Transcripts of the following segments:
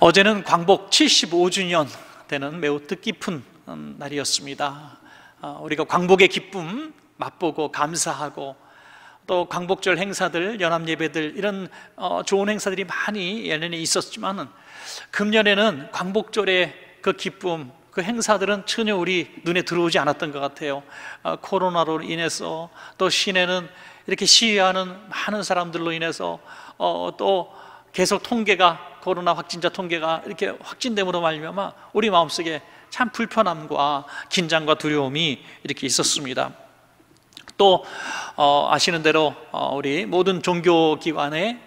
어제는 광복 75주년 되는 매우 뜻깊은 음, 날이었습니다. 아, 우리가 광복의 기쁨 맛보고 감사하고 또 광복절 행사들, 연합예배들 이런 어, 좋은 행사들이 많이 예년에 있었지만 금년에는 광복절의 그 기쁨, 그 행사들은 전혀 우리 눈에 들어오지 않았던 것 같아요 아, 코로나로 인해서 또 시내는 이렇게 시위하는 많은 사람들로 인해서 어, 또 계속 통계가 코로나 확진자 통계가 이렇게 확진됨으로 말미암아 우리 마음속에 참 불편함과 긴장과 두려움이 이렇게 있었습니다. 또 어, 아시는 대로 어, 우리 모든 종교 기관의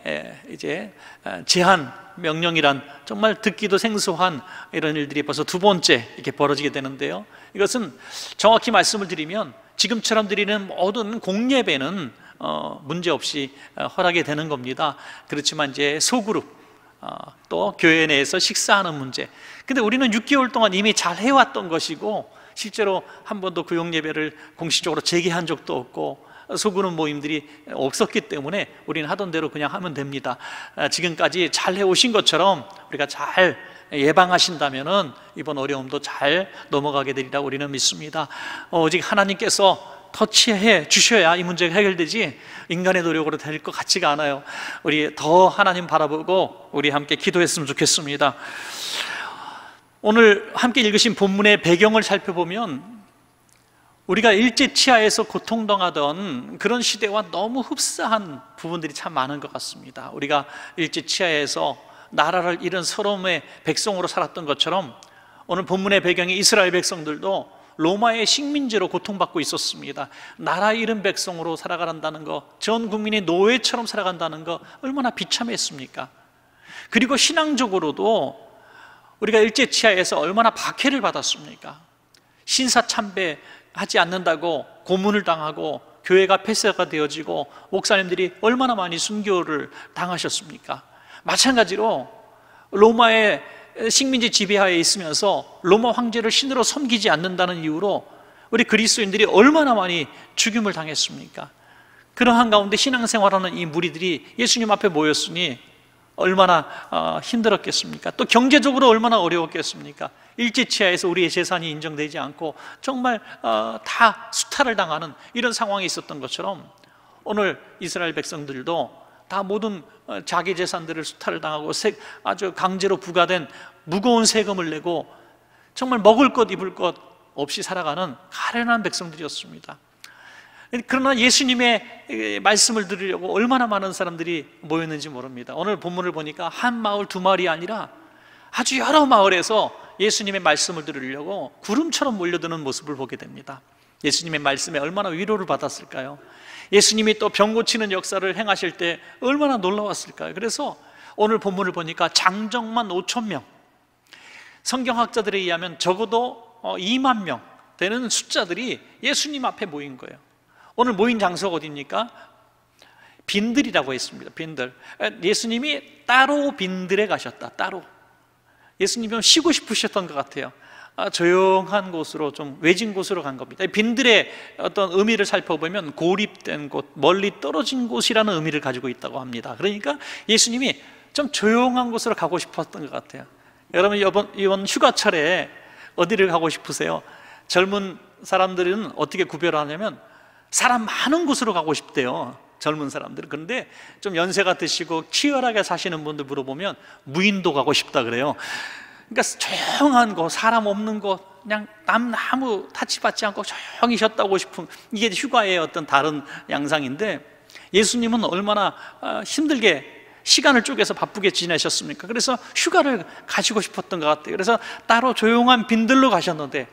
이제 제한 명령이란 정말 듣기도 생소한 이런 일들이 벌써 두 번째 이렇게 벌어지게 되는데요. 이것은 정확히 말씀을 드리면 지금처럼 드리는 모든 공예배는 어, 문제 없이 어, 허락이 되는 겁니다. 그렇지만 이제 소그룹 어, 또 교회 내에서 식사하는 문제. 근데 우리는 6개월 동안 이미 잘 해왔던 것이고 실제로 한 번도 구역 그 예배를 공식적으로 재개한 적도 없고 소그룹 모임들이 없었기 때문에 우리는 하던 대로 그냥 하면 됩니다. 아, 지금까지 잘 해오신 것처럼 우리가 잘 예방하신다면은 이번 어려움도 잘 넘어가게 되리라 우리는 믿습니다. 어, 오직 하나님께서 터치해 주셔야 이 문제가 해결되지 인간의 노력으로 될 것 같지가 않아요. 우리 더 하나님 바라보고 우리 함께 기도했으면 좋겠습니다. 오늘 함께 읽으신 본문의 배경을 살펴보면 우리가 일제치하에서 고통당하던 그런 시대와 너무 흡사한 부분들이 참 많은 것 같습니다. 우리가 일제치하에서 나라를 잃은 서롬의 백성으로 살았던 것처럼 오늘 본문의 배경이 이스라엘 백성들도 로마의 식민지로 고통받고 있었습니다. 나라 잃은 백성으로 살아간다는 거, 전 국민이 노예처럼 살아간다는 거 얼마나 비참했습니까? 그리고 신앙적으로도 우리가 일제치하에서 얼마나 박해를 받았습니까? 신사 참배하지 않는다고 고문을 당하고 교회가 폐쇄가 되어지고 목사님들이 얼마나 많이 순교를 당하셨습니까? 마찬가지로 로마의 식민지 지배하에 있으면서 로마 황제를 신으로 섬기지 않는다는 이유로 우리 그리스도인들이 얼마나 많이 죽임을 당했습니까? 그러한 가운데 신앙생활하는 이 무리들이 예수님 앞에 모였으니 얼마나 어, 힘들었겠습니까? 또 경제적으로 얼마나 어려웠겠습니까? 일제치하에서 우리의 재산이 인정되지 않고 정말 어, 다 수탈을 당하는 이런 상황이 있었던 것처럼 오늘 이스라엘 백성들도 다 모든 어, 자기 재산들을 수탈 당하고 아주 강제로 부과된 무거운 세금을 내고 정말 먹을 것 입을 것 없이 살아가는 가련한 백성들이었습니다. 그러나 예수님의 말씀을 들으려고 얼마나 많은 사람들이 모였는지 모릅니다. 오늘 본문을 보니까 한 마을 두 마을이 아니라 아주 여러 마을에서 예수님의 말씀을 들으려고 구름처럼 몰려드는 모습을 보게 됩니다. 예수님의 말씀에 얼마나 위로를 받았을까요? 예수님이 또 병 고치는 역사를 행하실 때 얼마나 놀라웠을까요? 그래서 오늘 본문을 보니까 장정만 5천 명 성경학자들에 의하면 적어도 2만 어, 명 되는 숫자들이 예수님 앞에 모인 거예요 오늘 모인 장소가 어디입니까? 빈들이라고 했습니다 빈들 예수님이 따로 빈들에 가셨다 따로 예수님이 쉬고 싶으셨던 것 같아요 아, 조용한 곳으로 좀 외진 곳으로 간 겁니다. 빈들의 어떤 의미를 살펴보면 고립된 곳, 멀리 떨어진 곳이라는 의미를 가지고 있다고 합니다. 그러니까 예수님이 좀 조용한 곳으로 가고 싶었던 것 같아요. 여러분 이번, 이번 휴가철에 어디를 가고 싶으세요? 젊은 사람들은 어떻게 구별하냐면 사람 많은 곳으로 가고 싶대요. 젊은 사람들은 그런데 좀 연세가 드시고 치열하게 사시는 분들 물어보면 무인도 가고 싶다 그래요. 그러니까 조용한 곳, 사람 없는 곳, 그냥 남 아무 타치받지 않고 조용히 쉬었다고 싶은 이게 휴가의 어떤 다른 양상인데 예수님은 얼마나 어, 힘들게 시간을 쪼개서 바쁘게 지내셨습니까? 그래서 휴가를 가지고 싶었던 것 같아요. 그래서 따로 조용한 빈들로 가셨는데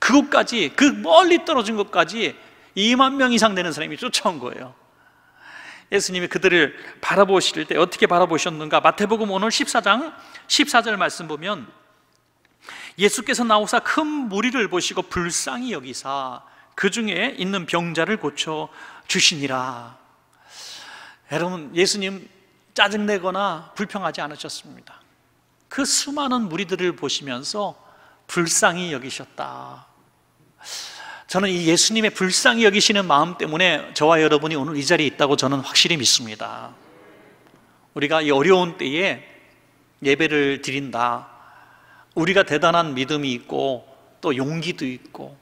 그곳까지 그 멀리 떨어진 곳까지 2만 명 이상 되는 사람이 쫓아온 거예요. 예수님이 그들을 바라보실 때 어떻게 바라보셨는가? 마태복음 오늘 14장 14절 말씀 보면 예수께서 나오사 큰 무리를 보시고 불쌍히 여기사 그 중에 있는 병자를 고쳐 주시니라. 여러분, 예수님 짜증내거나 불평하지 않으셨습니다. 그 수많은 무리들을 보시면서 불쌍히 여기셨다. 저는 이 예수님의 불쌍히 여기시는 마음 때문에 저와 여러분이 오늘 이 자리에 있다고 저는 확실히 믿습니다. 우리가 이 어려운 때에 예배를 드린다. 우리가 대단한 믿음이 있고 또 용기도 있고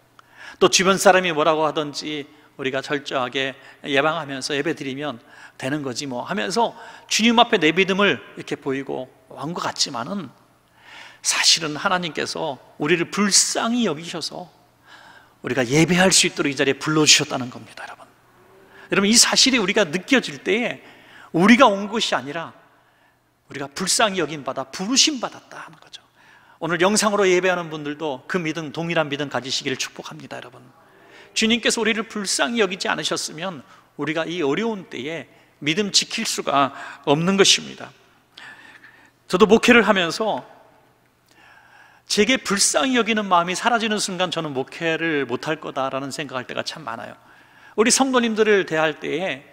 또 주변 사람이 뭐라고 하든지 우리가 철저하게 예방하면서 예배 드리면 되는 거지 뭐 하면서 주님 앞에 내 믿음을 이렇게 보이고 왕과 같지만은 사실은 하나님께서 우리를 불쌍히 여기셔서 우리가 예배할 수 있도록 이 자리에 불러주셨다는 겁니다, 여러분. 여러분, 이 사실이 우리가 느껴질 때에 우리가 온 것이 아니라 우리가 불쌍히 여긴 받아 부르심 받았다 하는 거죠. 오늘 영상으로 예배하는 분들도 그 믿음, 동일한 믿음 가지시기를 축복합니다, 여러분. 주님께서 우리를 불쌍히 여기지 않으셨으면 우리가 이 어려운 때에 믿음 지킬 수가 없는 것입니다. 저도 목회를 하면서 제게 불쌍히 여기는 마음이 사라지는 순간 저는 목회를 못할 거다라는 생각할 때가 참 많아요. 우리 성도님들을 대할 때에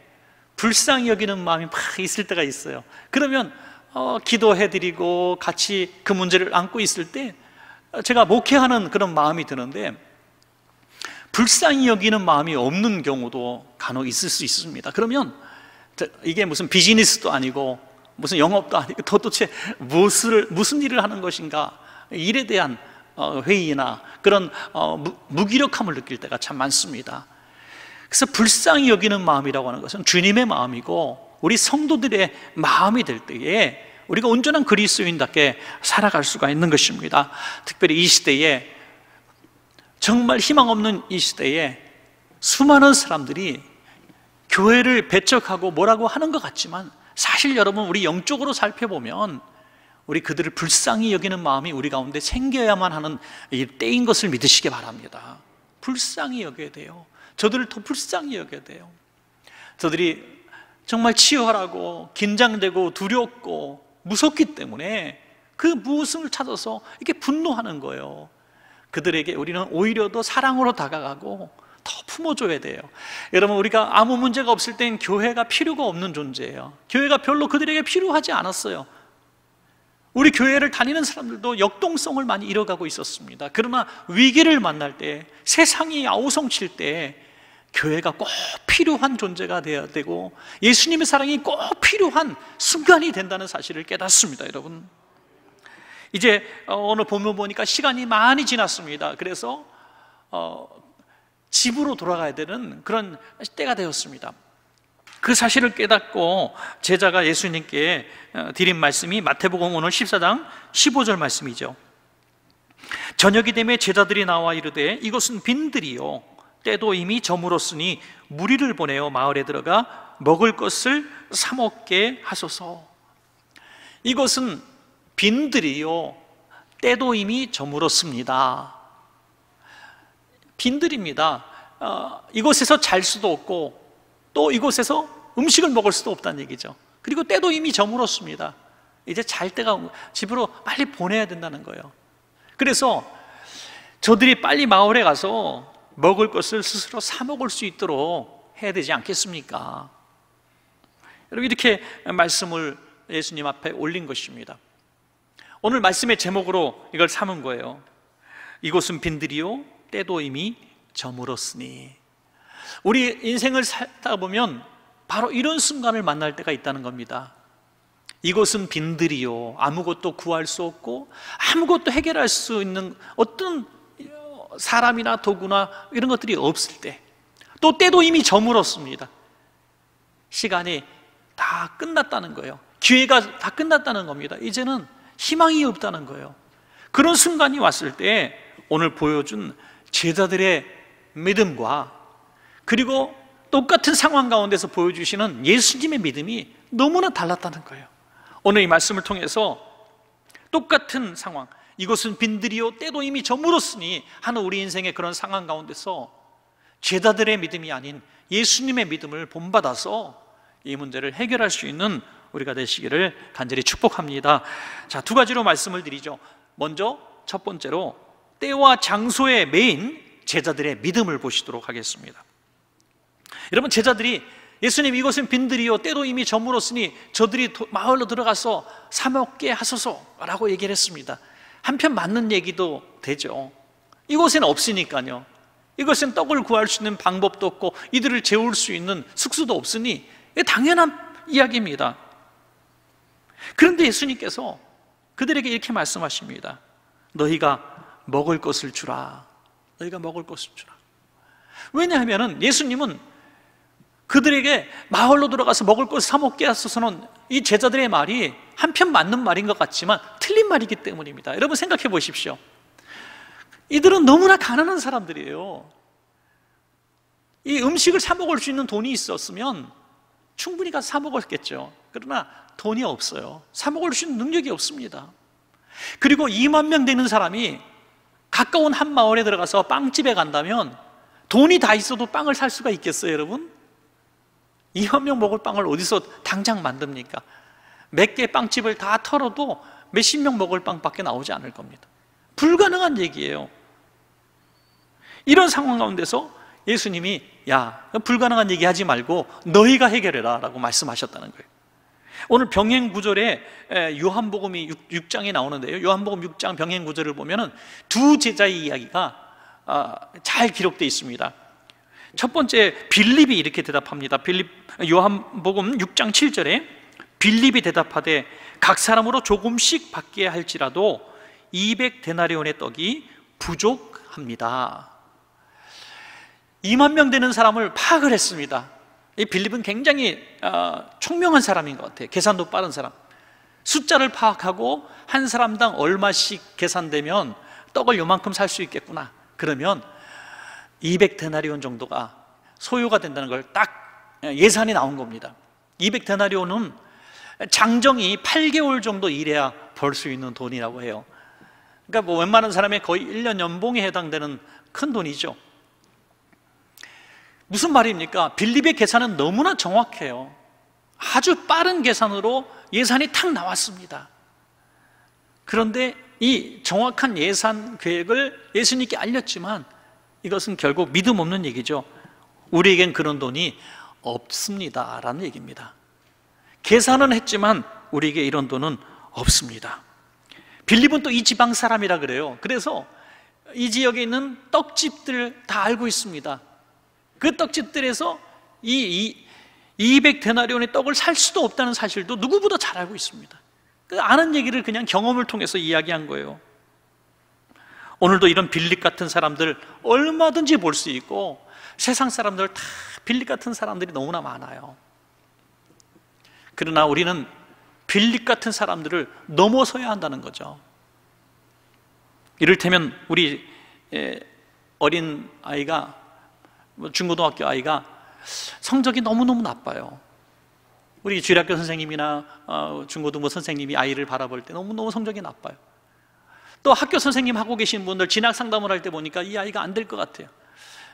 불쌍히 여기는 마음이 막 있을 때가 있어요. 그러면 어, 기도해드리고 같이 그 문제를 안고 있을 때 제가 목회하는 그런 마음이 드는데 불쌍히 여기는 마음이 없는 경우도 간혹 있을 수 있습니다. 그러면 이게 무슨 비즈니스도 아니고 무슨 영업도 아니고 도대체 무엇 무슨 일을 하는 것인가 일에 대한 어, 회의나 그런 어, 무기력함을 느낄 때가 참 많습니다. 그래서 불쌍히 여기는 마음이라고 하는 것은 주님의 마음이고 우리 성도들의 마음이 될 때에 우리가 온전한 그리스인답게 살아갈 수가 있는 것입니다. 특별히 이 시대에 정말 희망 없는 이 시대에 수많은 사람들이 교회를 배척하고 뭐라고 하는 것 같지만 사실 여러분 우리 영적으로 살펴보면 우리 그들을 불쌍히 여기는 마음이 우리 가운데 생겨야만 하는 때인 것을 믿으시기 바랍니다. 불쌍히 여겨야 돼요. 저들을 더 불쌍히 여겨야 돼요. 저들이 정말 치열하고 긴장되고 두렵고 무섭기 때문에 그 무엇을 찾아서 이렇게 분노하는 거예요. 그들에게 우리는 오히려 더 사랑으로 다가가고 더 품어줘야 돼요. 여러분, 우리가 아무 문제가 없을 땐 교회가 필요가 없는 존재예요. 교회가 별로 그들에게 필요하지 않았어요. 우리 교회를 다니는 사람들도 역동성을 많이 잃어가고 있었습니다. 그러나 위기를 만날 때, 세상이 아우성칠 때, 교회가 꼭 필요한 존재가 되어야 되고, 예수님의 사랑이 꼭 필요한 순간이 된다는 사실을 깨닫습니다, 여러분. 이제 오늘 어, 보면 보니까 시간이 많이 지났습니다. 그래서 어, 집으로 돌아가야 되는 그런 때가 되었습니다. 그 사실을 깨닫고 제자가 예수님께 어, 드린 말씀이 마태복음 오늘 14장 15절 말씀이죠. 저녁이 되매 제자들이 나와 이르되 이것은 빈들이요 때도 이미 저물었으니 무리를 보내어 마을에 들어가 먹을 것을 사 먹게 하소서. 이것은 빈들이요 때도 이미 저물었습니다. 빈들입니다. 어, 이곳에서 잘 수도 없고 또 이곳에서 음식을 먹을 수도 없다는 얘기죠. 그리고 때도 이미 저물었습니다. 이제 잘 때가 집으로 빨리 보내야 된다는 거예요. 그래서 저들이 빨리 마을에 가서 먹을 것을 스스로 사 먹을 수 있도록 해야 되지 않겠습니까? 여러분 이렇게 말씀을 예수님 앞에 올린 것입니다. 오늘 말씀의 제목으로 이걸 삼은 거예요. 이곳은 빈들이요 때도 이미 저물었으니 우리 인생을 살다 보면 바로 이런 순간을 만날 때가 있다는 겁니다. 이곳은 빈들이요. 아무것도 구할 수 없고 아무것도 해결할 수 있는 어떤 사람이나 도구나 이런 것들이 없을 때. 또 때도 이미 저물었습니다. 시간이 다 끝났다는 거예요. 기회가 다 끝났다는 겁니다. 이제는 희망이 없다는 거예요. 그런 순간이 왔을 때 오늘 보여준 제자들의 믿음과 그리고 똑같은 상황 가운데서 보여주시는 예수님의 믿음이 너무나 달랐다는 거예요. 오늘 이 말씀을 통해서 똑같은 상황, 이것은 빈들이요 때도 이미 저물었으니 하는 우리 인생의 그런 상황 가운데서 죄다들의 믿음이 아닌 예수님의 믿음을 본받아서 이 문제를 해결할 수 있는 우리가 되시기를 간절히 축복합니다. 자, 두 가지로 말씀을 드리죠. 먼저 첫 번째로 때와 장소의 메인 제자들의 믿음을 보시도록 하겠습니다. 여러분 제자들이 예수님 이것은 빈들이요 때도 이미 저물었으니 저들이 도, 마을로 들어가서 사 먹게 하소서라고 얘기를 했습니다. 한편 맞는 얘기도 되죠. 이곳엔 없으니까요. 이것은 떡을 구할 수 있는 방법도 없고 이들을 재울 수 있는 숙소도 없으니 당연한 이야기입니다. 그런데 예수님께서 그들에게 이렇게 말씀하십니다. 너희가 먹을 것을 주라. 너희가 먹을 것을 주라. 왜냐하면 예수님은 그들에게 마을로 들어가서 먹을 것을 사 먹게 하소서는 이 제자들의 말이 한편 맞는 말인 것 같지만 틀린 말이기 때문입니다. 여러분 생각해 보십시오. 이들은 너무나 가난한 사람들이에요. 이 음식을 사 먹을 수 있는 돈이 있었으면 충분히 가서 사 먹었겠죠. 그러나 돈이 없어요. 사 먹을 수 있는 능력이 없습니다. 그리고 2만 명 되는 사람이 가까운 한 마을에 들어가서 빵집에 간다면 돈이 다 있어도 빵을 살 수가 있겠어요, 여러분? 이한명 먹을 빵을 어디서 당장 만듭니까? 몇 개 빵집을 다 털어도 몇십 명 먹을 빵밖에 나오지 않을 겁니다. 불가능한 얘기예요. 이런 상황 가운데서 예수님이 야, 불가능한 얘기 하지 말고 너희가 해결해라 라고 말씀하셨다는 거예요. 오늘 병행 구절에 요한복음이 6, 장에 나오는데요. 요한복음 6장 병행 구절을 보면두 제자의 이야기가 아, 잘 기록되어 있습니다. 첫 번째 빌립이 이렇게 대답합니다. 빌립 요한복음 6장 7절에 빌립이 대답하되 각 사람으로 조금씩 받게 할지라도 200 데나리온의 떡이 부족합니다. 2만 명 되는 사람을 파악을 했습니다. 이 빌립은 굉장히 어, 총명한 사람인 것 같아요. 계산도 빠른 사람. 숫자를 파악하고 한 사람당 얼마씩 계산되면 떡을 요만큼 살 수 있겠구나. 그러면 200데나리온 정도가 소요가 된다는 걸 딱 예, 예산이 나온 겁니다 200데나리온은 장정이 8개월 정도 일해야 벌 수 있는 돈이라고 해요 그러니까 뭐 웬만한 사람의 거의 1년 연봉에 해당되는 큰 돈이죠 무슨 말입니까? 빌립의 계산은 너무나 정확해요 아주 빠른 계산으로 예산이 탁 나왔습니다 그런데 이 정확한 예산 계획을 예수님께 알렸지만 이것은 결국 믿음 없는 얘기죠. 우리에겐 그런 돈이 없습니다. 라는 얘기입니다. 계산은 했지만 우리에게 이런 돈은 없습니다. 빌립은 또 이 지방 사람이라 그래요. 그래서 이 지역에 있는 떡집들 다 알고 있습니다. 그 떡집들에서 이, 이 200데나리온의 떡을 살 수도 없다는 사실도 누구보다 잘 알고 있습니다. 그 아는 얘기를 그냥 경험을 통해서 이야기한 거예요. 오늘도 이런 빌립 같은 사람들 얼마든지 볼 수 있고 세상 사람들 다 빌립 같은 사람들이 너무나 많아요. 그러나 우리는 빌립 같은 사람들을 넘어서야 한다는 거죠. 이를테면 우리 예, 어린 아이가 뭐 중고등학교 아이가 성적이 너무너무 나빠요. 우리 주일학교 선생님이나 어, 중고등부 선생님이 아이를 바라볼 때 너무너무 성적이 나빠요. 또 학교 선생님 하고 계신 분들 진학 상담을 할 때 보니까 이 아이가 안 될 것 같아요.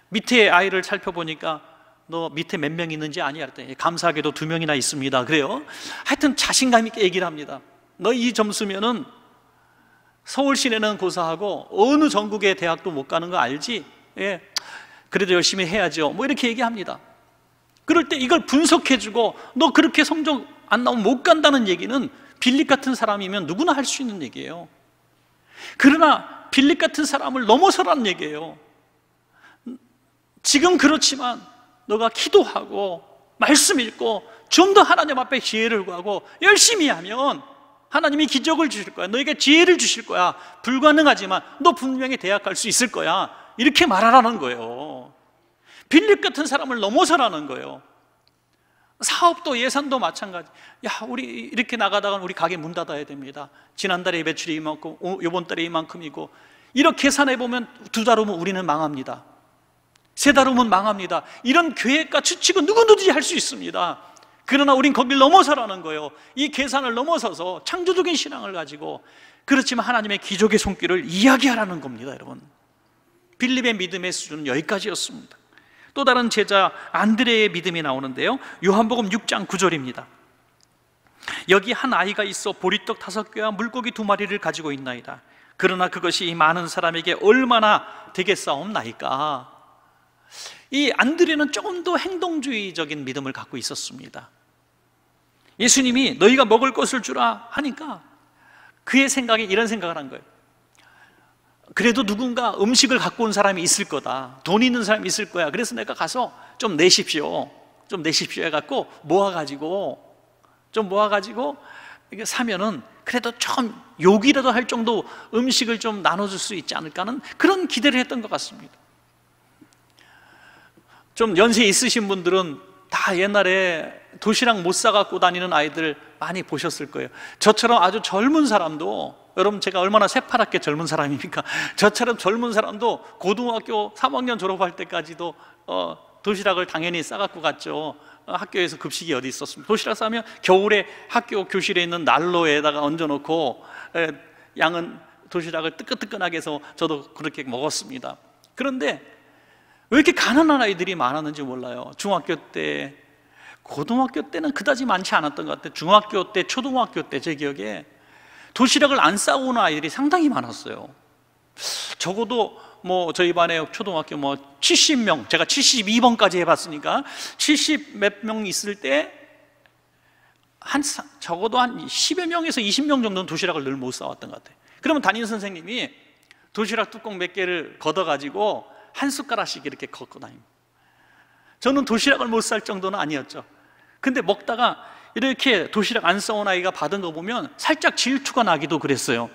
밑에 아이를 살펴보니까 너 밑에 몇 명 있는지 아니야 그랬더니 감사하게도 두 명이나 있습니다. 그래요. 하여튼 자신감 있게 얘기를 합니다. 너 이 점수면은 서울 시내는 고사하고 어느 전국의 대학도 못 가는 거 알지? 예. 그래도 열심히 해야죠. 뭐 이렇게 얘기합니다. 그럴 때 이걸 분석해주고 너 그렇게 성적 안 나오면 못 간다는 얘기는 빌립 같은 사람이면 누구나 할 수 있는 얘기예요. 그러나 빌립 같은 사람을 넘어서란 얘기예요. 지금 그렇지만 너가 기도하고 말씀 읽고 좀 더 하나님 앞에 기회를 구하고 열심히 하면 하나님이 기적을 주실 거야. 너에게 지혜를 주실 거야. 불가능하지만 너 분명히 대학 갈 수 있을 거야. 이렇게 말하라는 거예요. 빌립 같은 사람을 넘어서라는 거예요. 사업도 예산도 마찬가지. 야, 우리 이렇게 나가다간 우리 가게 문 닫아야 됩니다. 지난달에 매출이 이만큼, 요번 달에 이만큼이고 이렇게 계산해 보면 두 달 후면 우리는 망합니다. 세 달 후면 망합니다. 이런 계획과 추측은 누구든지 할 수 있습니다. 그러나 우린 거길 넘어서라는 거예요. 이 계산을 넘어서서 창조적인 신앙을 가지고 그렇지만 하나님의 기적의 손길을 이야기하라는 겁니다, 여러분. 빌립의 믿음의 수준은 여기까지였습니다. 또 다른 제자 안드레의 믿음이 나오는데요. 요한복음 6장 9절입니다. 여기 한 아이가 있어 보리떡 다섯 개와 물고기 두 마리를 가지고 있나이다. 그러나 그것이 많은 사람에게 얼마나 되겠사옵나이까. 이 안드레는 조금 더 행동주의적인 믿음을 갖고 있었습니다. 예수님이 너희가 먹을 것을 주라 하니까 그의 생각에 이런 생각을 한 거예요. 그래도 누군가 음식을 갖고 온 사람이 있을 거다. 돈 있는 사람이 있을 거야. 그래서 내가 가서 좀 내십시오. 좀 내십시오 해갖고 모아가지고 좀 모아가지고 이게 사면은 그래도 좀 욕이라도 할 정도 음식을 좀 나눠줄 수 있지 않을까 하는 그런 기대를 했던 것 같습니다. 좀 연세 있으신 분들은 다 옛날에 도시락 못 사갖고 다니는 아이들 많이 보셨을 거예요. 저처럼 아주 젊은 사람도 여러분 제가 얼마나 새파랗게 젊은 사람입니까? 저처럼 젊은 사람도 고등학교 3학년 졸업할 때까지도 어, 도시락을 당연히 싸갖고 갔죠. 어, 학교에서 급식이 어디 있었습니까? 도시락 싸면 겨울에 학교 교실에 있는 난로에다가 얹어놓고 에, 양은 도시락을 뜨끈뜨끈하게 해서 저도 그렇게 먹었습니다. 그런데 왜 이렇게 가난한 아이들이 많았는지 몰라요. 중학교 때 고등학교 때는 그다지 많지 않았던 것 같아요. 중학교 때, 초등학교 때 제 기억에 도시락을 안 싸고 오는 아이들이 상당히 많았어요. 적어도 뭐 저희 반에 초등학교 뭐 70명, 제가 72번까지 해봤으니까 70 몇 명 있을 때 한, 적어도 한 10여 명에서 20명 정도는 도시락을 늘 못 싸왔던 것 같아요. 그러면 담임 선생님이 도시락 뚜껑 몇 개를 걷어가지고 한 숟가락씩 이렇게 걷고 다닙니다. 저는 도시락을 못 살 정도는 아니었죠. 근데 먹다가 이렇게 도시락 안 싸온 아이가 받은 거 보면 살짝 질투가 나기도 그랬어요.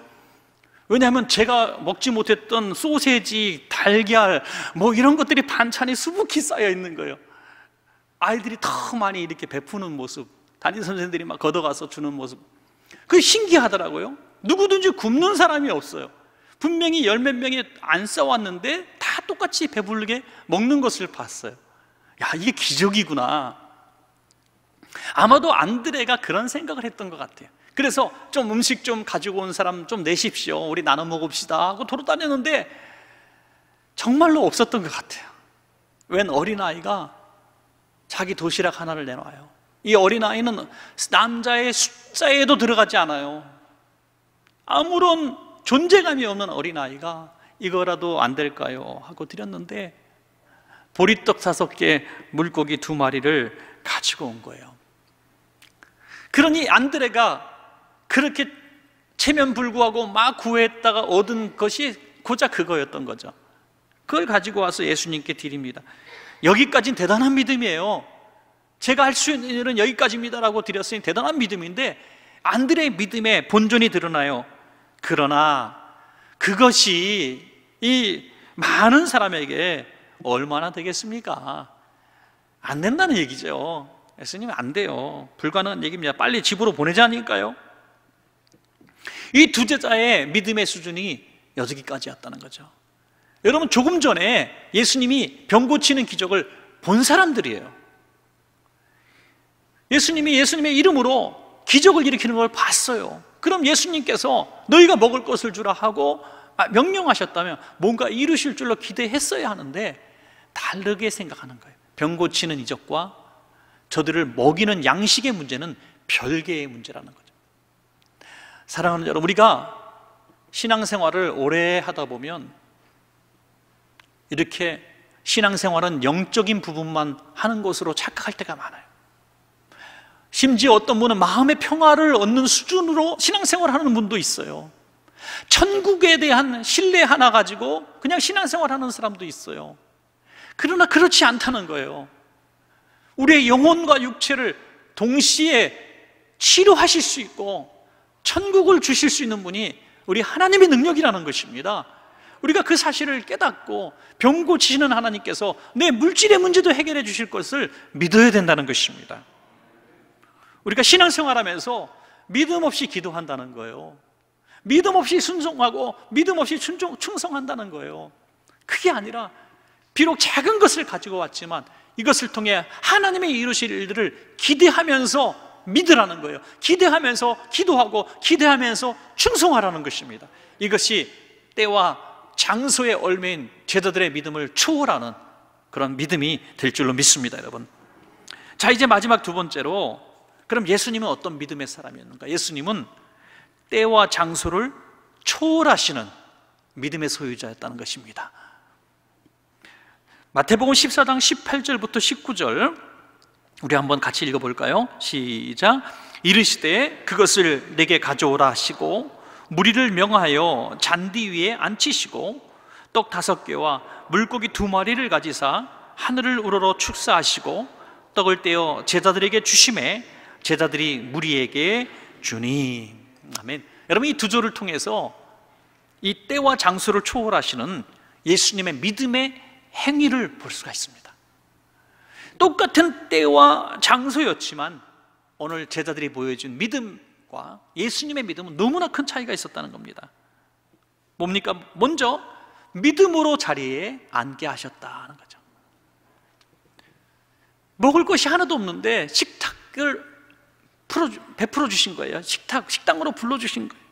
왜냐하면 제가 먹지 못했던 소세지, 달걀, 뭐 이런 것들이 반찬이 수북히 쌓여 있는 거예요. 아이들이 더 많이 이렇게 베푸는 모습, 담임 선생들이 님막 걷어가서 주는 모습. 그게 신기하더라고요. 누구든지 굶는 사람이 없어요. 분명히 열 몇 명이 안 싸웠는데 다 똑같이 배불르게 먹는 것을 봤어요. 야, 이게 기적이구나. 아마도 안드레가 그런 생각을 했던 것 같아요. 그래서 좀 음식 좀 가지고 온 사람 좀 내십시오. 우리 나눠 먹읍시다. 하고 돌아다녔는데 정말로 없었던 것 같아요. 웬 어린아이가 자기 도시락 하나를 내놔요. 이 어린아이는 남자의 숫자에도 들어가지 않아요. 아무런 존재감이 없는 어린아이가 이거라도 안 될까요? 하고 드렸는데 보리떡 다섯 개, 물고기 두 마리를 가지고 온 거예요. 그러니 안드레가 그렇게 체면 불구하고 막 구했다가 얻은 것이 고작 그거였던 거죠. 그걸 가지고 와서 예수님께 드립니다. 여기까지는 대단한 믿음이에요. 제가 할 수 있는 일은 여기까지입니다라고 드렸으니 대단한 믿음인데 안드레의 믿음의 본전이 드러나요. 그러나 그것이 이 많은 사람에게 얼마나 되겠습니까? 안 된다는 얘기죠. 예수님 안 돼요. 불가능한 얘기입니다. 빨리 집으로 보내자니까요. 이 두 제자의 믿음의 수준이 여기까지였다는 거죠. 여러분 조금 전에 예수님이 병 고치는 기적을 본 사람들이에요. 예수님이 예수님의 이름으로 기적을 일으키는 걸 봤어요. 그럼 예수님께서 너희가 먹을 것을 주라 하고 아, 명령하셨다면 뭔가 이루실 줄로 기대했어야 하는데 다르게 생각하는 거예요. 병 고치는 이적과 저들을 먹이는 양식의 문제는 별개의 문제라는 거죠. 사랑하는 여러분, 우리가 신앙생활을 오래 하다 보면 이렇게 신앙생활은 영적인 부분만 하는 것으로 착각할 때가 많아요. 심지어 어떤 분은 마음의 평화를 얻는 수준으로 신앙생활 하는 분도 있어요. 천국에 대한 신뢰 하나 가지고 그냥 신앙생활 하는 사람도 있어요. 그러나 그렇지 않다는 거예요. 우리의 영혼과 육체를 동시에 치료하실 수 있고 천국을 주실 수 있는 분이 우리 하나님의 능력이라는 것입니다. 우리가 그 사실을 깨닫고 병 고치시는 하나님께서 내 물질의 문제도 해결해 주실 것을 믿어야 된다는 것입니다. 우리가 신앙생활 하면서 믿음 없이 기도한다는 거예요. 믿음 없이 순종하고 믿음 없이 충성, 한다는 거예요. 그게 아니라 비록 작은 것을 가지고 왔지만 이것을 통해 하나님의 이루실 일들을 기대하면서 믿으라는 거예요. 기대하면서 기도하고 기대하면서 충성하라는 것입니다. 이것이 때와 장소에 얼매인 제자들의 믿음을 초월하는 그런 믿음이 될 줄로 믿습니다, 여러분. 자, 이제 마지막 두 번째로 그럼 예수님은 어떤 믿음의 사람이었는가? 예수님은 때와 장소를 초월하시는 믿음의 소유자였다는 것입니다. 마태복음 14장 18절부터 19절 우리 한번 같이 읽어볼까요? 시작 이르시되 그것을 내게 가져오라 하시고 무리를 명하여 잔디 위에 앉히시고 떡 다섯 개와 물고기 두 마리를 가지사 하늘을 우러러 축사하시고 떡을 떼어 제자들에게 주심에 제자들이 무리에게 주니 아멘 여러분 이 두 절을 통해서 이 때와 장소를 초월하시는 예수님의 믿음의 행위를 볼 수가 있습니다. 똑같은 때와 장소였지만 오늘 제자들이 보여준 믿음과 예수님의 믿음은 너무나 큰 차이가 있었다는 겁니다. 뭡니까? 먼저 믿음으로 자리에 앉게 하셨다는 거죠. 먹을 것이 하나도 없는데 식탁을 풀어, 베풀어 주신 거예요. 식탁, 식당으로 불러 주신 거예요.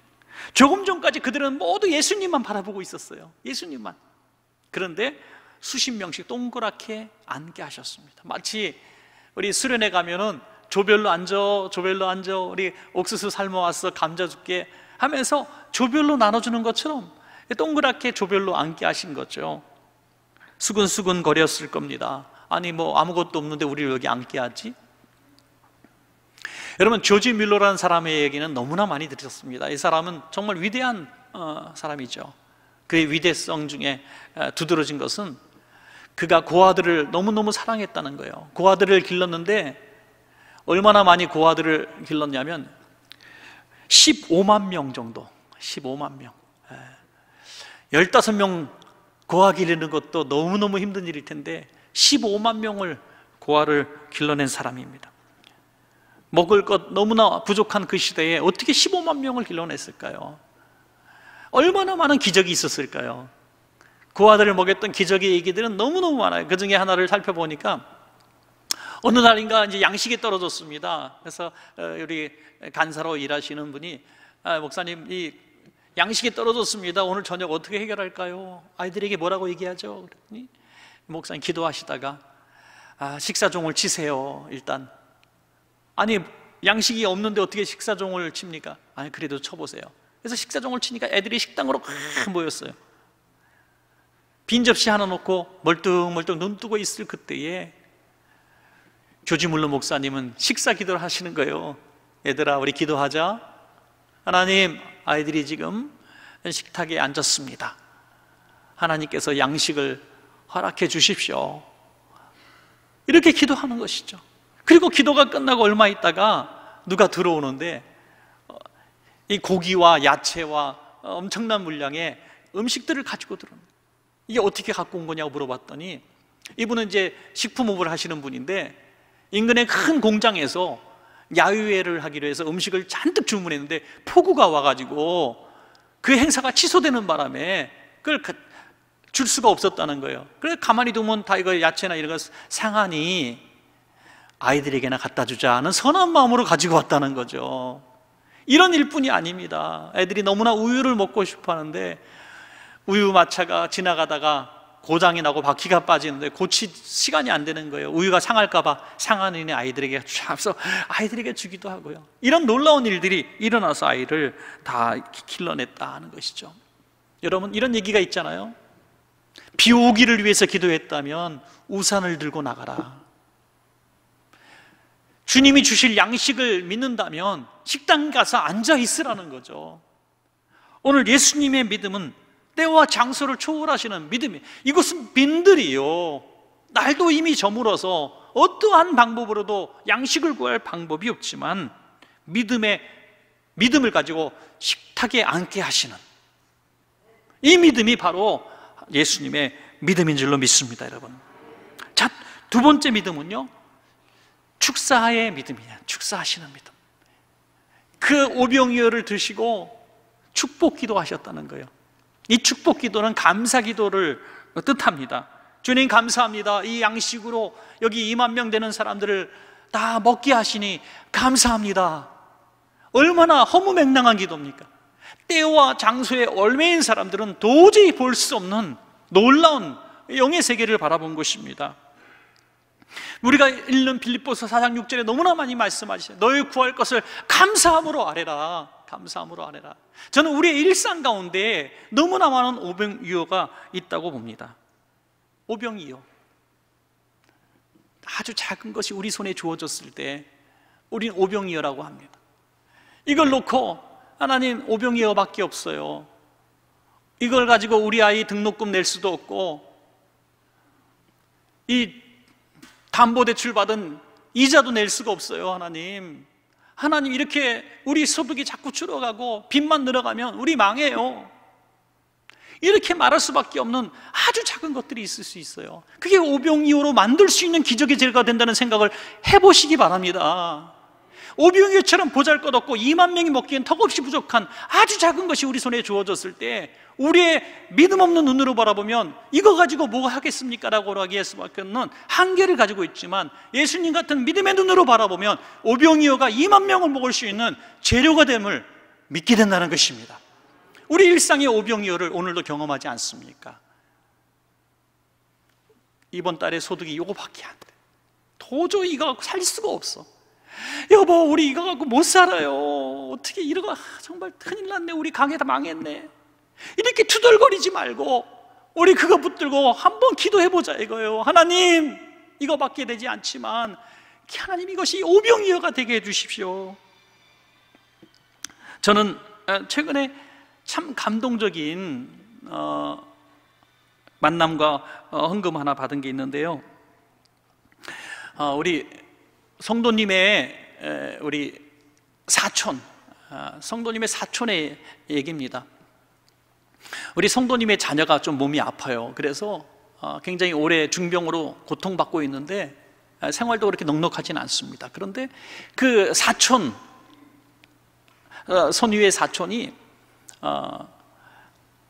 조금 전까지 그들은 모두 예수님만 바라보고 있었어요. 예수님만. 그런데 수십 명씩 동그랗게 앉게 하셨습니다. 마치 우리 수련회 가면은 조별로 앉아, 조별로 앉아, 우리 옥수수 삶아왔어, 감자 줄게 하면서 조별로 나눠주는 것처럼 동그랗게 조별로 앉게 하신 거죠. 수근수근 거렸을 겁니다. 아니, 뭐 아무것도 없는데 우리를 여기 앉게 하지? 여러분, 조지 밀러라는 사람의 얘기는 너무나 많이 들으셨습니다. 이 사람은 정말 위대한 어, 사람이죠. 그의 위대성 중에 어, 두드러진 것은 그가 고아들을 너무너무 사랑했다는 거예요. 고아들을 길렀는데 얼마나 많이 고아들을 길렀냐면 15만 명 정도. 15만 명. 15명 예. 고아 기르는 것도 너무너무 힘든 일일 텐데 15만 명을 고아를 길러낸 사람입니다. 먹을 것 너무나 부족한 그 시대에 어떻게 15만 명을 길러냈을까요? 얼마나 많은 기적이 있었을까요? 그 아들을 먹였던 기적의 얘기들은 너무너무 많아요. 그 중에 하나를 살펴보니까 어느 날인가 이제 양식이 떨어졌습니다. 그래서 어, 우리 간사로 일하시는 분이 아, 목사님 이 양식이 떨어졌습니다. 오늘 저녁 어떻게 해결할까요? 아이들에게 뭐라고 얘기하죠? 그랬더니 목사님 기도하시다가 아, 식사종을 치세요. 일단 아니 양식이 없는데 어떻게 식사종을 칩니까? 아니 그래도 쳐보세요. 그래서 식사종을 치니까 애들이 식당으로 모였어요. 빈 접시 하나 놓고 멀뚱멀뚱 눈 뜨고 있을 그때에 조지물로 목사님은 식사 기도를 하시는 거예요. 얘들아, 우리 기도하자. 하나님, 아이들이 지금 식탁에 앉았습니다. 하나님께서 양식을 허락해 주십시오. 이렇게 기도하는 것이죠. 그리고 기도가 끝나고 얼마 있다가 누가 들어오는데 어, 이 고기와 야채와 엄청난 물량의 음식들을 가지고 들어옵니다. 이게 어떻게 갖고 온 거냐고 물어봤더니 이분은 이제 식품업을 하시는 분인데 인근의 큰 공장에서 야유회를 하기로 해서 음식을 잔뜩 주문했는데 폭우가 와가지고 그 행사가 취소되는 바람에 그걸 그 줄 수가 없었다는 거예요. 그래서 가만히 두면 다 이거 야채나 이런 거 상하니 아이들에게나 갖다 주자 하는 선한 마음으로 가지고 왔다는 거죠. 이런 일뿐이 아닙니다. 애들이 너무나 우유를 먹고 싶어 하는데 우유 마차가 지나가다가 고장이 나고 바퀴가 빠지는데 고치 시간이 안 되는 거예요. 우유가 상할까봐 상하는 아이들에게 잡서 아이들에게 주기도 하고요. 이런 놀라운 일들이 일어나서 아이를 다 길러냈다 하는 것이죠. 여러분 이런 얘기가 있잖아요. 비 오기를 위해서 기도했다면 우산을 들고 나가라. 주님이 주실 양식을 믿는다면 식당 가서 앉아 있으라는 거죠. 오늘 예수님의 믿음은 때와 장소를 초월하시는 믿음이 이것은 빈들이요 날도 이미 저물어서 어떠한 방법으로도 양식을 구할 방법이 없지만 믿음의 믿음을 가지고 식탁에 앉게 하시는 이 믿음이 바로 예수님의 믿음인 줄로 믿습니다, 여러분. 자, 두 번째 믿음은요. 축사의 믿음이냐. 축사하시는 믿음. 그 오병이어를 드시고 축복 기도하셨다는 거예요. 이 축복 기도는 감사 기도를 뜻합니다. 주님 감사합니다. 이 양식으로 여기 2만 명 되는 사람들을 다 먹게 하시니 감사합니다. 얼마나 허무맹랑한 기도입니까? 때와 장소에 얼매인 사람들은 도저히 볼 수 없는 놀라운 영의 세계를 바라본 것입니다. 우리가 읽는 빌립보서 4장 6절에 너무나 많이 말씀하시죠. 너희 구할 것을 감사함으로 아래라 감사함으로 하래라. 저는 우리의 일상 가운데 너무나 많은 오병이어가 있다고 봅니다. 오병이어. 아주 작은 것이 우리 손에 주어졌을 때 우린 오병이어라고 합니다. 이걸 놓고 하나님 오병이어밖에 없어요. 이걸 가지고 우리 아이 등록금 낼 수도 없고 이 담보대출 받은 이자도 낼 수가 없어요, 하나님. 하나님 이렇게 우리 소득이 자꾸 줄어가고 빚만 늘어가면 우리 망해요. 이렇게 말할 수밖에 없는 아주 작은 것들이 있을 수 있어요. 그게 오병이호로 만들 수 있는 기적의 제가 된다는 생각을 해보시기 바랍니다. 오병이어처럼 보잘것없고 2만 명이 먹기엔 턱없이 부족한 아주 작은 것이 우리 손에 주어졌을 때 우리의 믿음 없는 눈으로 바라보면 이거 가지고 뭐가 하겠습니까? 라고 하기에 수밖에 없는 한계를 가지고 있지만 예수님 같은 믿음의 눈으로 바라보면 오병이어가 2만 명을 먹을 수 있는 재료가 됨을 믿게 된다는 것입니다 우리 일상의 오병이어를 오늘도 경험하지 않습니까? 이번 달에 소득이 요거밖에 안 돼. 도저히 이거 갖고 살 수가 없어. 여보, 우리 이거 갖고 못 살아요. 어떻게 이러고, 아, 정말 큰일 났네. 우리 강에 다 망했네. 이렇게 투덜거리지 말고, 우리 그거 붙들고 한번 기도해보자 이거예요. 하나님, 이거밖에 되지 않지만, 하나님 이것이 오병이어가 되게 해주십시오. 저는 아, 최근에 참 감동적인 어, 만남과 어, 헌금 하나 받은 게 있는데요. 어, 우리 성도님의 우리 사촌, 아, 성도님의 사촌의 얘기입니다. 우리 성도님의 자녀가 좀 몸이 아파요. 그래서 어, 굉장히 오래 중병으로 고통받고 있는데 아, 생활도 그렇게 넉넉하진 않습니다. 그런데 그 사촌, 어, 선유의 사촌이 어,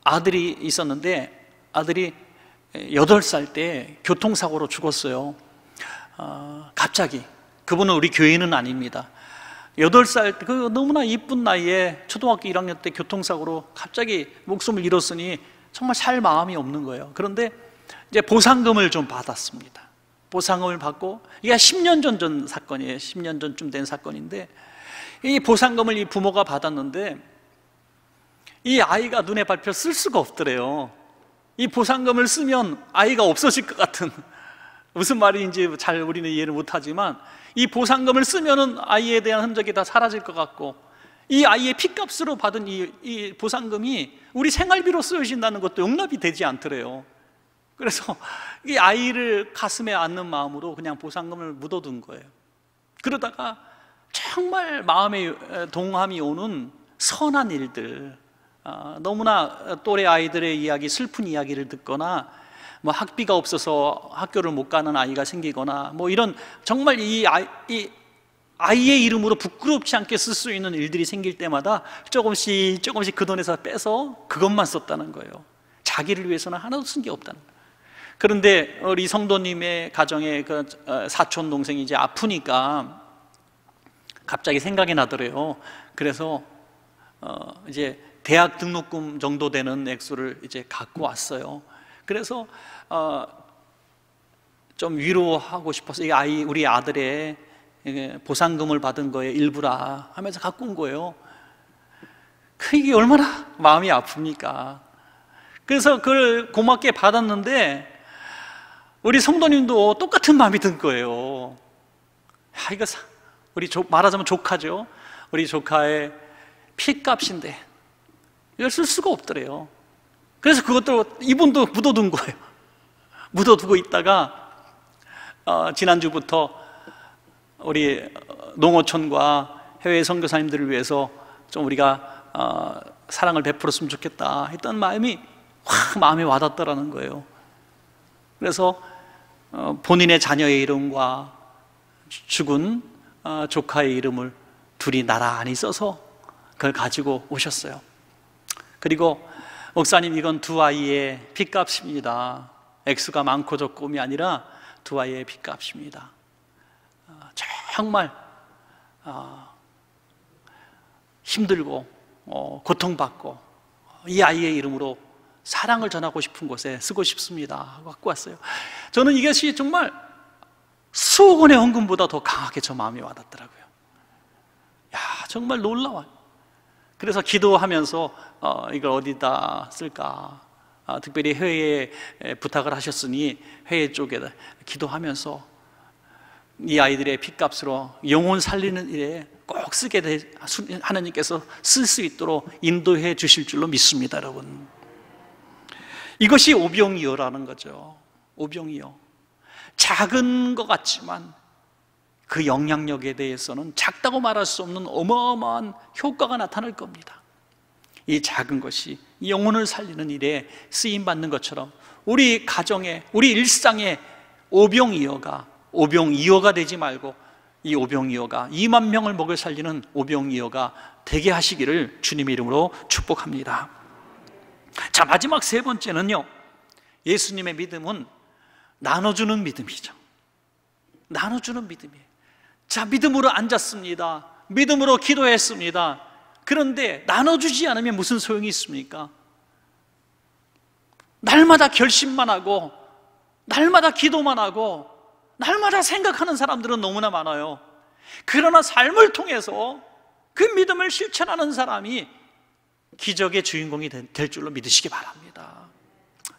아들이 있었는데 아들이 8살 때 교통사고로 죽었어요. 갑자기 그분은 우리 교인은 아닙니다. 8살, 그 너무나 이쁜 나이에 초등학교 1학년 때 교통사고로 갑자기 목숨을 잃었으니 정말 살 마음이 없는 거예요. 그런데 이제 보상금을 좀 받았습니다. 보상금을 받고, 이게 10년 전, 전 사건이에요. 10년 전쯤 된 사건인데, 이 보상금을 이 부모가 받았는데, 이 아이가 눈에 밟혀 쓸 수가 없더래요. 이 보상금을 쓰면 아이가 없어질 것 같은, 무슨 말인지 잘 우리는 이해를 못하지만, 이 보상금을 쓰면은 아이에 대한 흔적이 다 사라질 것 같고 이 아이의 피값으로 받은 이, 이 보상금이 우리 생활비로 쓰여진다는 것도 용납이 되지 않더래요. 그래서 이 아이를 가슴에 안는 마음으로 그냥 보상금을 묻어둔 거예요. 그러다가 정말 마음에 동함이 오는 선한 일들, 아, 너무나 또래 아이들의 이야기, 슬픈 이야기를 듣거나 뭐 학비가 없어서 학교를 못 가는 아이가 생기거나 뭐 이런 정말 이, 아이, 이 아이의 이름으로 부끄럽지 않게 쓸 수 있는 일들이 생길 때마다 조금씩 조금씩 그 돈에서 빼서 그것만 썼다는 거예요. 자기를 위해서는 하나도 쓴 게 없다는 거예요. 그런데 우리 성도님의 가정에 그 어, 사촌 동생이 이제 아프니까 갑자기 생각이 나더래요. 그래서 어 이제 대학 등록금 정도 되는 액수를 이제 갖고 왔어요. 그래서 어, 좀 위로하고 싶어서 이 아이 우리 아들의 예, 보상금을 받은 거에 일부라 하면서 가꾼 거예요. 그 이게 얼마나 마음이 아픕니까? 그래서 그걸 고맙게 받았는데 우리 성도님도 똑같은 마음이 든 거예요. 아, 이거 사, 우리 조, 말하자면 조카죠. 우리 조카의 피값인데 이걸 쓸 수가 없더래요. 그래서 그것도 이분도 묻어둔 거예요. 묻어두고 있다가 어, 지난주부터 우리 농어촌과 해외 선교사님들을 위해서 좀 우리가 어, 사랑을 베풀었으면 좋겠다 했던 마음이 확 마음에 와닿더라는 거예요. 그래서 어, 본인의 자녀의 이름과 죽은 어, 조카의 이름을 둘이 나란히 써서 그걸 가지고 오셨어요. 그리고 목사님 이건 두 아이의 빚값입니다. 액수가 많고 적고이 아니라 두 아이의 빚값입니다. 아, 정말 아, 힘들고 어, 고통받고 이 아이의 이름으로 사랑을 전하고 싶은 곳에 쓰고 싶습니다 하고 갖고 왔어요 저는 이것이 정말 수억 원의 헌금보다 더 강하게 저 마음이 와닿더라고요 야 정말 놀라워요 그래서 기도하면서 어, 이걸 어디다 쓸까? 아, 특별히 회의에 부탁을 하셨으니 회의 쪽에 기도하면서 이 아이들의 핏값으로 영혼 살리는 일에 꼭 쓰게 되, 하나님께서 쓸 수 있도록 인도해 주실 줄로 믿습니다, 여러분. 이것이 오병이어라는 거죠. 오병이어. 작은 것 같지만 그 영향력에 대해서는 작다고 말할 수 없는 어마어마한 효과가 나타날 겁니다. 이 작은 것이 영혼을 살리는 일에 쓰임 받는 것처럼 우리 가정에, 우리 일상에 오병이어가 오병이어가 되지 말고 이 오병이어가 2만 명을 먹여 살리는 오병이어가 되게 하시기를 주님의 이름으로 축복합니다. 자, 마지막 세 번째는요. 예수님의 믿음은 나눠주는 믿음이죠. 나눠주는 믿음이에요. 자, 믿음으로 앉았습니다. 믿음으로 기도했습니다. 그런데 나눠주지 않으면 무슨 소용이 있습니까? 날마다 결심만 하고, 날마다 기도만 하고, 날마다 생각하는 사람들은 너무나 많아요. 그러나 삶을 통해서 그 믿음을 실천하는 사람이 기적의 주인공이 될 줄로 믿으시기 바랍니다.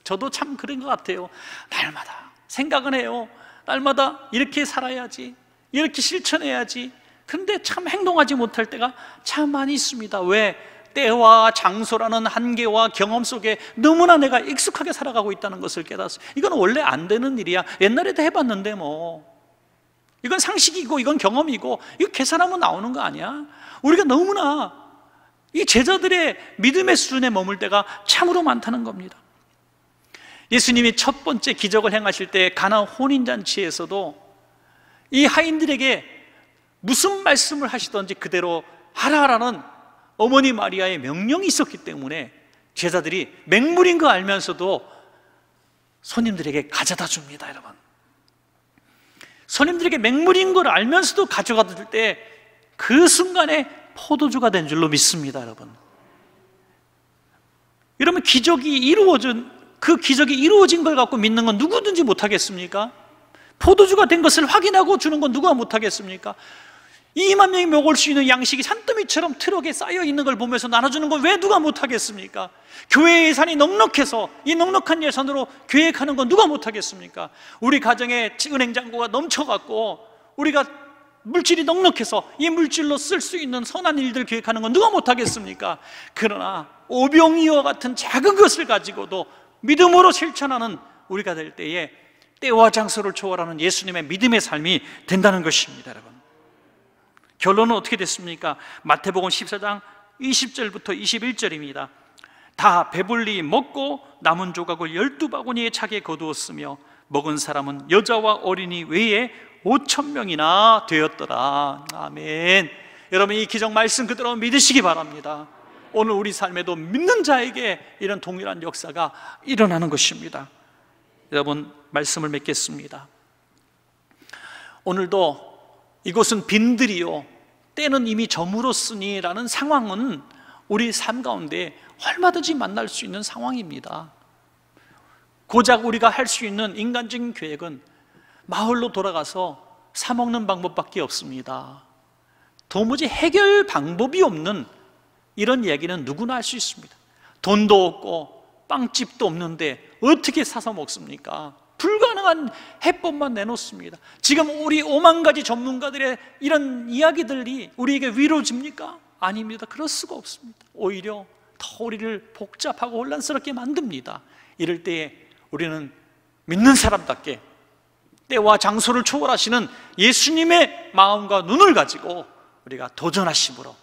저도 참 그런 것 같아요. 날마다 생각은 해요. 날마다 이렇게 살아야지. 이렇게 실천해야지. 근데 참 행동하지 못할 때가 참 많이 있습니다. 왜? 때와 장소라는 한계와 경험 속에 너무나 내가 익숙하게 살아가고 있다는 것을 깨닫았어요 이건 원래 안 되는 일이야. 옛날에도 해봤는데 뭐. 이건 상식이고 이건 경험이고 이거 계산하면 나오는 거 아니야? 우리가 너무나 이 제자들의 믿음의 수준에 머물 때가 참으로 많다는 겁니다. 예수님이 첫 번째 기적을 행하실 때 가나 혼인잔치에서도 이 하인들에게 무슨 말씀을 하시던지 그대로 하라라는 어머니 마리아의 명령이 있었기 때문에 제자들이 맹물인 거 알면서도 손님들에게 가져다 줍니다, 여러분. 손님들에게 맹물인 걸 알면서도 가져가줄 때 그 순간에 포도주가 된 줄로 믿습니다, 여러분. 여러분, 기적이 이루어진, 그 기적이 이루어진 걸 갖고 믿는 건 누구든지 못하겠습니까? 포도주가 된 것을 확인하고 주는 건 누가 못하겠습니까? 2만 명이 먹을 수 있는 양식이 산더미처럼 트럭에 쌓여 있는 걸 보면서 나눠주는 건 왜 누가 못하겠습니까? 교회 예산이 넉넉해서 이 넉넉한 예산으로 계획하는 건 누가 못하겠습니까? 우리 가정에 은행 잔고가 넘쳐갖고 우리가 물질이 넉넉해서 이 물질로 쓸 수 있는 선한 일들 계획하는 건 누가 못하겠습니까? 그러나 오병이어 같은 작은 것을 가지고도 믿음으로 실천하는 우리가 될 때에 때와 장소를 초월하는 예수님의 믿음의 삶이 된다는 것입니다, 여러분. 결론은 어떻게 됐습니까? 마태복음 14장 20절부터 21절입니다. 다 배불리 먹고 남은 조각을 열두 바구니에 차게 거두었으며 먹은 사람은 여자와 어린이 외에 5천 명이나 되었더라. 아멘. 여러분 이 기적 말씀 그대로 믿으시기 바랍니다. 오늘 우리 삶에도 믿는 자에게 이런 동일한 역사가 일어나는 것입니다. 여러분 말씀을 맺겠습니다. 오늘도 이곳은 빈들이요 때는 이미 저물었으니라는 상황은 우리 삶 가운데 얼마든지 만날 수 있는 상황입니다. 고작 우리가 할 수 있는 인간적인 계획은 마을로 돌아가서 사 먹는 방법밖에 없습니다. 도무지 해결 방법이 없는 이런 이기는 누구나 할 수 있습니다. 돈도 없고 빵집도 없는데 어떻게 사서 먹습니까? 불가능한 해법만 내놓습니다 지금 우리 오만 가지 전문가들의 이런 이야기들이 우리에게 위로집니까? 아닙니다 그럴 수가 없습니다 오히려 더 우리를 복잡하고 혼란스럽게 만듭니다 이럴 때에 우리는 믿는 사람답게 때와 장소를 초월하시는 예수님의 마음과 눈을 가지고 우리가 도전하심으로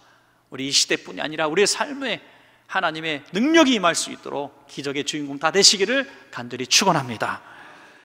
우리 이 시대뿐이 아니라 우리의 삶에 하나님의 능력이 임할 수 있도록 기적의 주인공 다 되시기를 간절히 축원합니다.